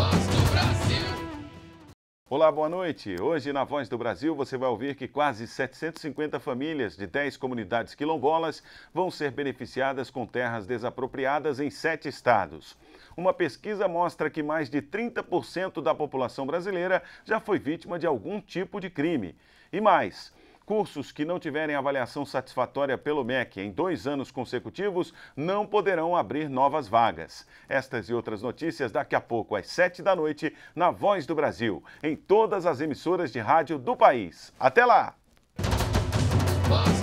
Voz do Brasil. Olá, boa noite. Hoje na Voz do Brasil você vai ouvir que quase 750 famílias de 10 comunidades quilombolas vão ser beneficiadas com terras desapropriadas em sete estados. Uma pesquisa mostra que mais de 30% da população brasileira já foi vítima de algum tipo de crime. E mais, cursos que não tiverem avaliação satisfatória pelo MEC em dois anos consecutivos não poderão abrir novas vagas. Estas e outras notícias daqui a pouco, às sete da noite, na Voz do Brasil, em todas as emissoras de rádio do país. Até lá! Nossa.